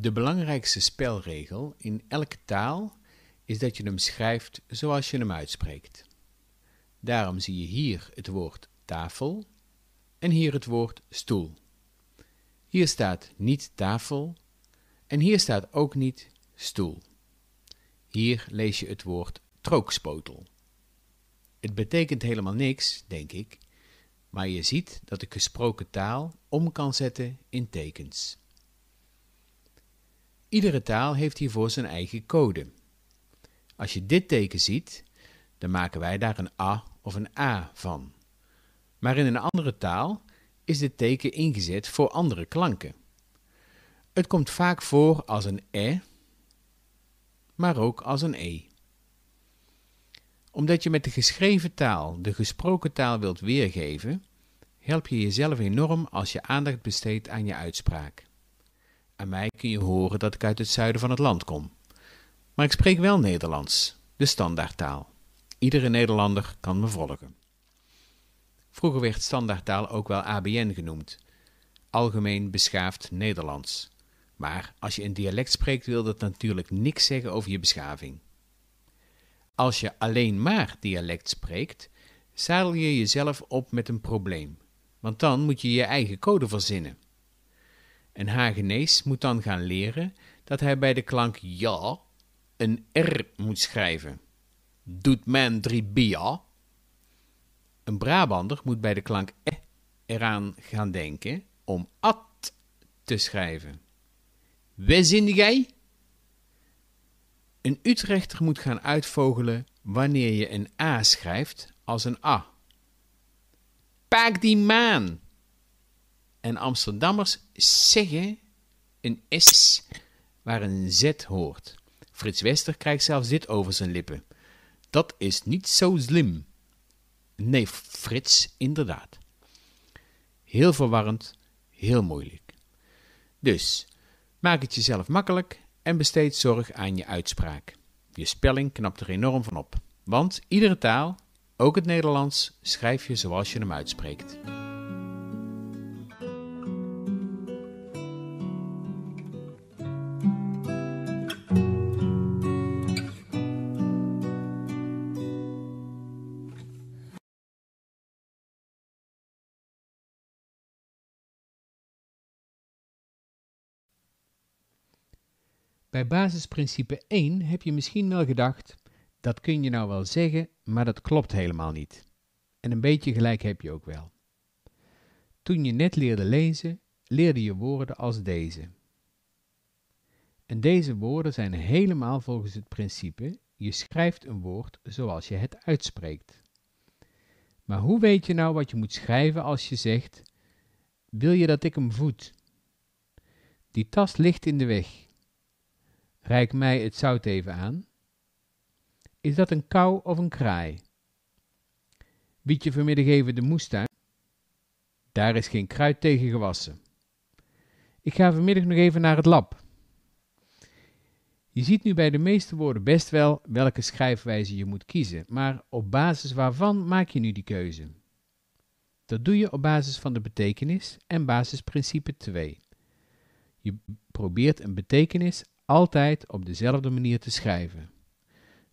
De belangrijkste spelregel in elke taal is dat je hem schrijft zoals je hem uitspreekt. Daarom zie je hier het woord tafel en hier het woord stoel. Hier staat niet tafel en hier staat ook niet stoel. Hier lees je het woord trookspotel. Het betekent helemaal niks, denk ik, maar je ziet dat ik gesproken taal om kan zetten in tekens. Iedere taal heeft hiervoor zijn eigen code. Als je dit teken ziet, dan maken wij daar een A of een A van. Maar in een andere taal is dit teken ingezet voor andere klanken. Het komt vaak voor als een E, maar ook als een E. Omdat je met de geschreven taal de gesproken taal wilt weergeven, help je jezelf enorm als je aandacht besteedt aan je uitspraak. Aan mij kun je horen dat ik uit het zuiden van het land kom. Maar ik spreek wel Nederlands, de standaardtaal. Iedere Nederlander kan me volgen. Vroeger werd standaardtaal ook wel ABN genoemd, Algemeen Beschaafd Nederlands. Maar als je een dialect spreekt, wil dat natuurlijk niks zeggen over je beschaving. Als je alleen maar dialect spreekt, zadel je jezelf op met een probleem, want dan moet je je eigen code verzinnen. En Hagenees moet dan gaan leren dat hij bij de klank ja een R moet schrijven. Doet men drie bia? Een Brabander moet bij de klank e eraan gaan denken om at te schrijven. Wezin jij? Een Utrechter moet gaan uitvogelen wanneer je een A schrijft als een A. Paak die maan! En Amsterdammers zeggen een S waar een Z hoort. Frits Wester krijgt zelfs dit over zijn lippen. Dat is niet zo slim. Nee, Frits, inderdaad. Heel verwarrend, heel moeilijk. Dus, maak het jezelf makkelijk en besteed zorg aan je uitspraak. Je spelling knapt er enorm van op. Want iedere taal, ook het Nederlands, schrijf je zoals je hem uitspreekt. Bij basisprincipe 1 heb je misschien wel gedacht, dat kun je nou wel zeggen, maar dat klopt helemaal niet. En een beetje gelijk heb je ook wel. Toen je net leerde lezen, leerde je woorden als deze. En deze woorden zijn helemaal volgens het principe, je schrijft een woord zoals je het uitspreekt. Maar hoe weet je nou wat je moet schrijven als je zegt, wil je dat ik hem voed? Die tas ligt in de weg. Rijk mij het zout even aan. Is dat een kou of een kraai? Bied je vanmiddag even de moestuin. Daar is geen kruid tegen gewassen. Ik ga vanmiddag nog even naar het lab. Je ziet nu bij de meeste woorden best wel welke schrijfwijze je moet kiezen, maar op basis waarvan maak je nu die keuze? Dat doe je op basis van de betekenis en basisprincipe 2. Je probeert een betekenis altijd op dezelfde manier te schrijven.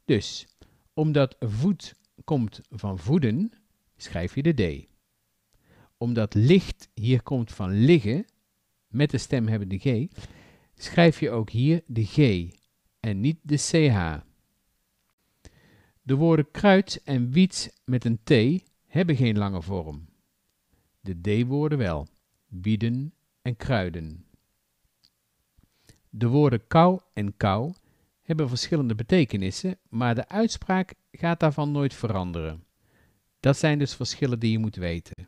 Dus, omdat voet komt van voeden, schrijf je de D. Omdat licht hier komt van liggen, met de stem hebben de G, schrijf je ook hier de G en niet de CH. De woorden kruid en wiet met een T hebben geen lange vorm. De D-woorden wel, bieden en kruiden. De woorden kou en kou hebben verschillende betekenissen, maar de uitspraak gaat daarvan nooit veranderen. Dat zijn dus verschillen die je moet weten.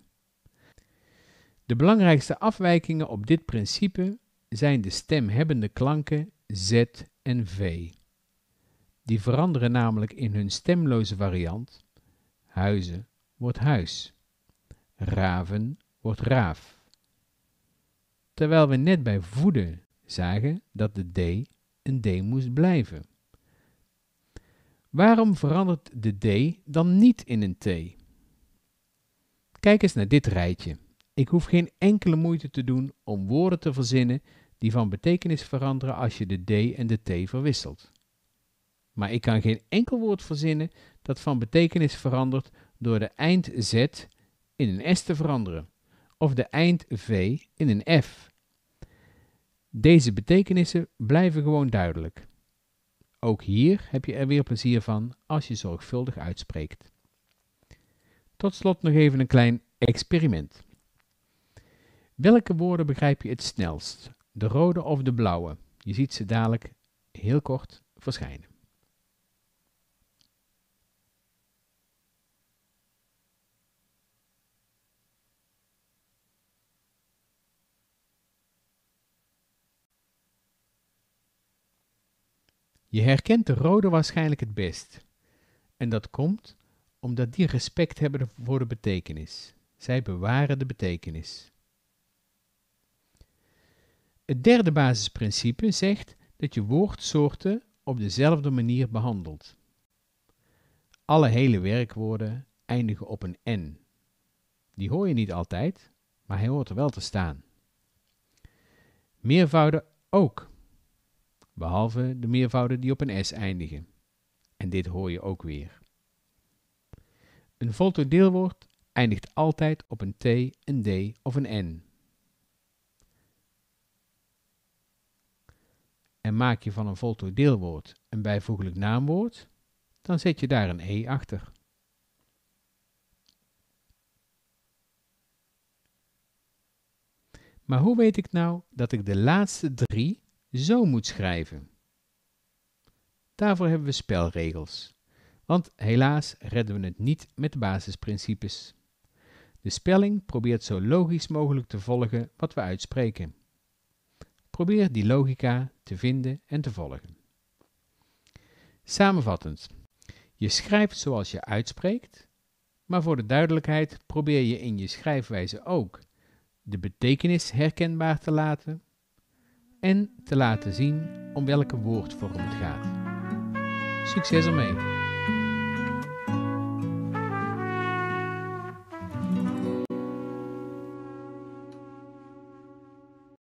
De belangrijkste afwijkingen op dit principe zijn de stemhebbende klanken z en v. Die veranderen namelijk in hun stemloze variant. Huizen wordt huis. Raven wordt raaf. Terwijl we net bij voeden zagen dat de D een D moest blijven. Waarom verandert de D dan niet in een T? Kijk eens naar dit rijtje. Ik hoef geen enkele moeite te doen om woorden te verzinnen die van betekenis veranderen als je de D en de T verwisselt. Maar ik kan geen enkel woord verzinnen dat van betekenis verandert door de eind Z in een S te veranderen, of de eind V in een F, deze betekenissen blijven gewoon duidelijk. Ook hier heb je er weer plezier van als je zorgvuldig uitspreekt. Tot slot nog even een klein experiment. Welke woorden begrijp je het snelst? De rode of de blauwe? Je ziet ze dadelijk heel kort verschijnen. Je herkent de rode waarschijnlijk het best. En dat komt omdat die respect hebben voor de betekenis. Zij bewaren de betekenis. Het derde basisprincipe zegt dat je woordsoorten op dezelfde manier behandelt. Alle hele werkwoorden eindigen op een n. Die hoor je niet altijd, maar hij hoort er wel te staan. Meervouden ook behalve de meervouden die op een s eindigen. En dit hoor je ook weer. Een voltooid eindigt altijd op een t, een d of een n. En maak je van een voltooid deelwoord een bijvoeglijk naamwoord, dan zet je daar een e achter. Maar hoe weet ik nou dat ik de laatste drie zo moet schrijven. Daarvoor hebben we spelregels. Want helaas redden we het niet met de basisprincipes. De spelling probeert zo logisch mogelijk te volgen wat we uitspreken. Probeer die logica te vinden en te volgen. Samenvattend. Je schrijft zoals je uitspreekt, maar voor de duidelijkheid probeer je in je schrijfwijze ook de betekenis herkenbaar te laten en te laten zien om welke woordvorm het gaat. Succes ermee!